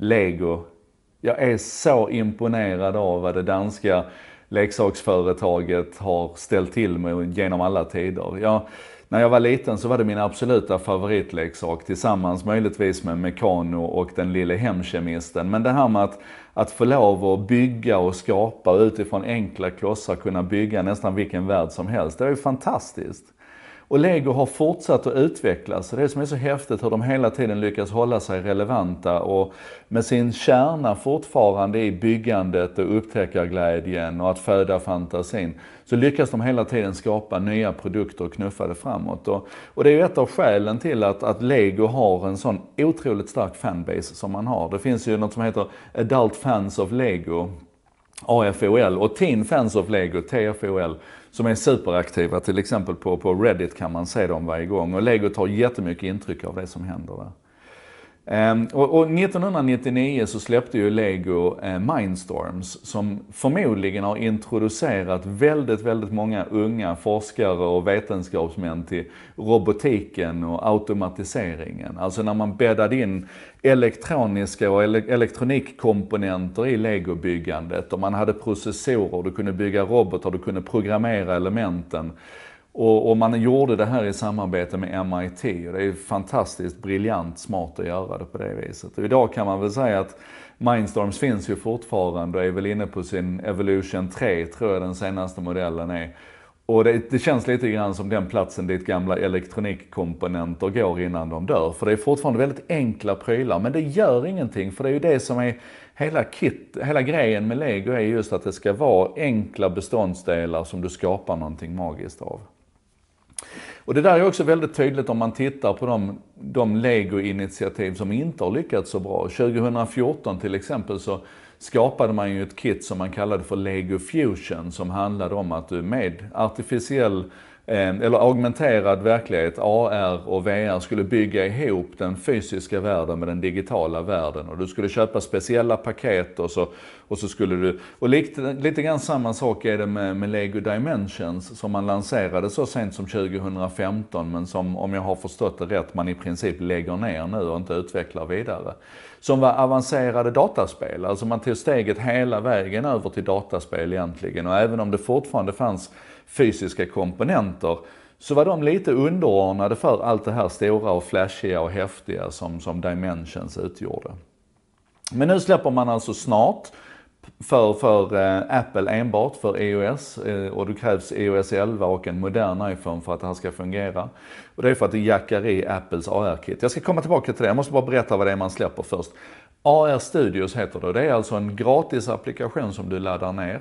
lego. Jag är så imponerad av vad det danska leksaksföretaget har ställt till med genom alla tider. Jag, när jag var liten så var det min absoluta favoritleksak tillsammans möjligtvis med Mekano och den lille hemkemisten. Men det här med att, att få lov att bygga och skapa utifrån enkla klossar kunna bygga nästan vilken värld som helst. Det var ju fantastiskt. Och Lego har fortsatt att utvecklas. Det som är så häftigt hur de hela tiden lyckas hålla sig relevanta och med sin kärna fortfarande i byggandet och upptäckarglädjen och att föda fantasin så lyckas de hela tiden skapa nya produkter och knuffa det framåt. Och, och det är ju ett av skälen till att, att Lego har en sån otroligt stark fanbase som man har. Det finns ju något som heter Adult Fans of Lego AFOL och Teen Fans of Lego, TFOL, som är superaktiva. Till exempel på, på Reddit kan man se dem varje gång. Och Lego tar jättemycket intryck av det som händer där. Ehm, och, och 1999 så släppte ju Lego eh, Mindstorms som förmodligen har introducerat väldigt, väldigt många unga forskare och vetenskapsmän till robotiken och automatiseringen. Alltså när man bäddade in elektroniska och ele elektronikkomponenter i legobyggandet och man hade processorer, du kunde bygga robotar, du kunde programmera elementen. Och, och, man gjorde det här i samarbete med MIT och det är ju fantastiskt briljant smart att göra det på det viset. Och idag kan man väl säga att Mindstorms finns ju fortfarande och är väl inne på sin Evolution 3 tror jag den senaste modellen är. Och det, det, känns lite grann som den platsen dit gamla elektronikkomponenter går innan de dör. För det är fortfarande väldigt enkla prylar, men det gör ingenting för det är ju det som är hela, kit, hela grejen med lego är just att det ska vara enkla beståndsdelar som du skapar någonting magiskt av. Och det där är också väldigt tydligt om man tittar på de, de Lego-initiativ som inte har lyckats så bra. 2014 till exempel så skapade man ju ett kit som man kallade för Lego Fusion som handlade om att du med artificiell Eh, eller augmenterad verklighet, AR och VR, skulle bygga ihop den fysiska världen med den digitala världen. Och du skulle köpa speciella paket och så, och så skulle du... Och lite, lite grann samma sak är det med, med Lego Dimensions som man lanserade så sent som 2015 men som, om jag har förstått det rätt, man i princip lägger ner nu och inte utvecklar vidare. Som var avancerade dataspel, alltså man tog steget hela vägen över till dataspel egentligen. Och även om det fortfarande fanns fysiska komponenter producenter så var de lite underordnade för allt det här stora och flashiga och häftiga som, som Dimensions utgjorde. Men nu släpper man alltså snart för, för eh, Apple enbart för iOS. E eh, och då krävs iOS e 11 och en modern iPhone för att det här ska fungera. Och det är för att det jackar i Apples AR-kit. Jag ska komma tillbaka till det, jag måste bara berätta vad det är man släpper först. AR Studios heter det det är alltså en gratis applikation som du laddar ner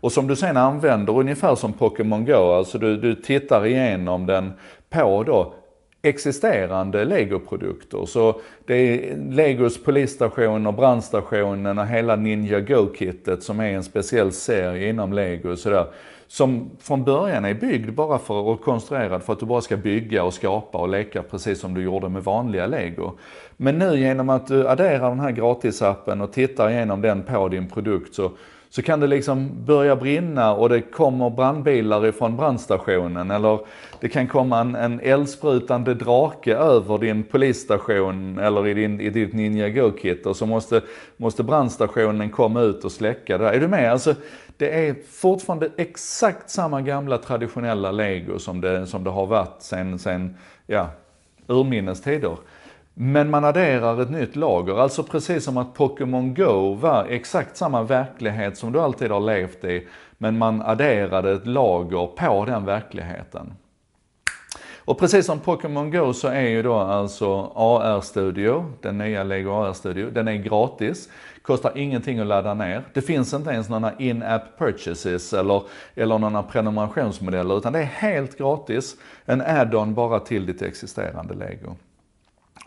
och som du sen använder ungefär som Pokémon Go, alltså du, du tittar igenom den på då existerande legoprodukter. Så det är Legos polisstation och brandstationen och hela Ninja Go-kittet som är en speciell serie inom Lego och sådär. Som från början är byggd bara för och konstruerad för att du bara ska bygga och skapa och leka precis som du gjorde med vanliga Lego. Men nu genom att du adderar den här gratisappen och tittar igenom den på din produkt så så kan det liksom börja brinna och det kommer brandbilar ifrån brandstationen eller det kan komma en, en eldsprutande drake över din polisstation eller i, din, i ditt Ninjago-kit och så måste, måste brandstationen komma ut och släcka det där. Är du med? Alltså, det är fortfarande exakt samma gamla traditionella lego som det, som det har varit sen, sen ja, urminnes tider. Men man adderar ett nytt lager, alltså precis som att Pokémon Go var exakt samma verklighet som du alltid har levt i, men man adderade ett lager på den verkligheten. Och precis som Pokémon Go så är ju då alltså AR Studio, den nya Lego AR Studio, den är gratis. Kostar ingenting att ladda ner. Det finns inte ens några in-app purchases eller, eller några prenumerationsmodeller utan det är helt gratis. En add-on bara till ditt existerande Lego.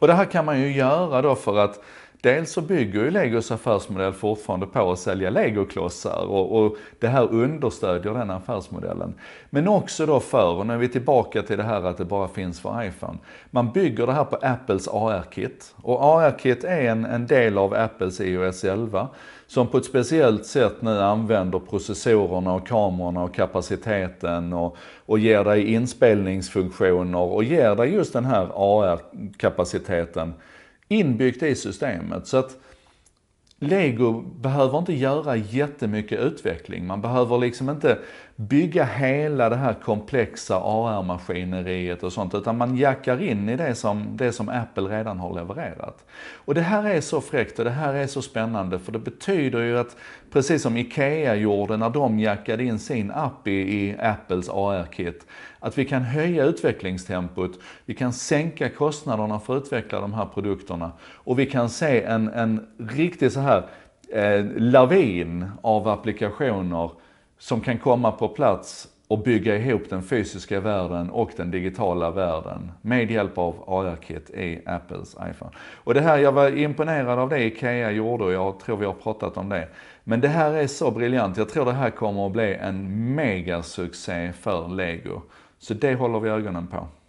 Och det här kan man ju göra då för att Dels så bygger ju Legos affärsmodell fortfarande på att sälja legoklossar och, och det här understödjer den affärsmodellen. Men också då för, och nu är vi tillbaka till det här att det bara finns för iPhone. Man bygger det här på Apples AR-kit. Och AR-kit är en, en del av Apples iOS 11 som på ett speciellt sätt nu använder processorerna och kamerorna och kapaciteten och, och ger dig inspelningsfunktioner och ger dig just den här AR-kapaciteten inbyggt i systemet. Så att Lego behöver inte göra jättemycket utveckling. Man behöver liksom inte bygga hela det här komplexa AR-maskineriet och sånt, utan man jackar in i det som, det som Apple redan har levererat. Och det här är så fräckt och det här är så spännande, för det betyder ju att precis som IKEA gjorde när de jackade in sin app i, i Apples AR-kit, att vi kan höja utvecklingstempot, vi kan sänka kostnaderna för att utveckla de här produkterna och vi kan se en, en riktig så här här eh, lavin av applikationer som kan komma på plats och bygga ihop den fysiska världen och den digitala världen med hjälp av AR-kit i Apples iPhone. Och det här, jag var imponerad av det IKEA gjorde och jag tror vi har pratat om det. Men det här är så briljant. Jag tror det här kommer att bli en megasuccé för Lego. Så det håller vi ögonen på.